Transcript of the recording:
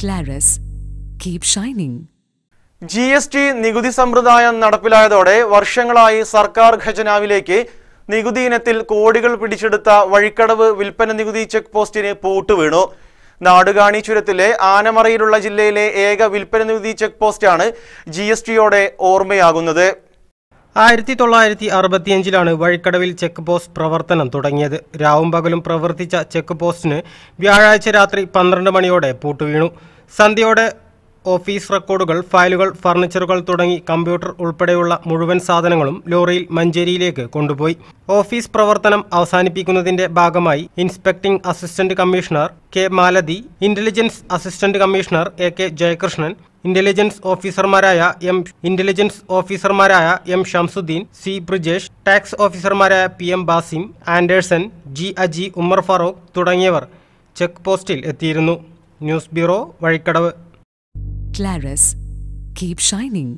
Claris. Keep shining. G S T നികുതി സമ്പ്രദായം നടപ്പിലായതോടെ വർഷങ്ങളായി സർക്കാർ ഖജനാവിലേക്ക് നികുതി ഇനത്തിൽ കോടികൾ പിടിച്ചെടുത്ത വഴിക്കടവ് വിൽപ്പന നികുതി ചെക്ക് പോസ്റ്റിന് പൂട്ട് വീണു നാടുകാണി ചുരത്തിലെ ആനമറയിലുള്ള ജില്ലയിലെ ഏക വിൽപ്പന നികുതി ചെക്ക് പോസ്റ്റാണ് ജി എസ് ടിയോടെ ഓർമ്മയാകുന്നത് ആയിരത്തി തൊള്ളായിരത്തി അറുപത്തിയഞ്ചിലാണ് വഴിക്കടവിൽ ചെക്ക് പോസ്റ്റ് പ്രവർത്തനം തുടങ്ങിയത് രാവും പകലും പ്രവർത്തിച്ച ചെക്ക് പോസ്റ്റിന് വ്യാഴാഴ്ച രാത്രി പന്ത്രണ്ട് മണിയോടെ പൂട്ടുവീണു സന്ധ്യയോടെ ഓഫീസ് റെക്കോർഡുകൾ ഫയലുകൾ ഫർണിച്ചറുകൾ തുടങ്ങി കമ്പ്യൂട്ടർ ഉൾപ്പെടെയുള്ള മുഴുവൻ സാധനങ്ങളും ലോറിയിൽ മഞ്ചേരിയിലേക്ക് കൊണ്ടുപോയി ഓഫീസ് പ്രവർത്തനം അവസാനിപ്പിക്കുന്നതിന്റെ ഭാഗമായി inspecting assistant commissioner K Malathi intelligence assistant commissioner A K Jayakrishnan intelligence ഓഫീസർമാരായ എം ഇന്റലിജൻസ് ഓഫീസർമാരായ M Shamsuddin C Brijesh tax ഓഫീസർമാരായ P M Basim Anderson G Aji Ummer Farooq തുടങ്ങിയവർ ചെക്ക് പോസ്റ്റിൽ എത്തിയിരുന്നു news bureau Vazhikkadavu Claris keep shining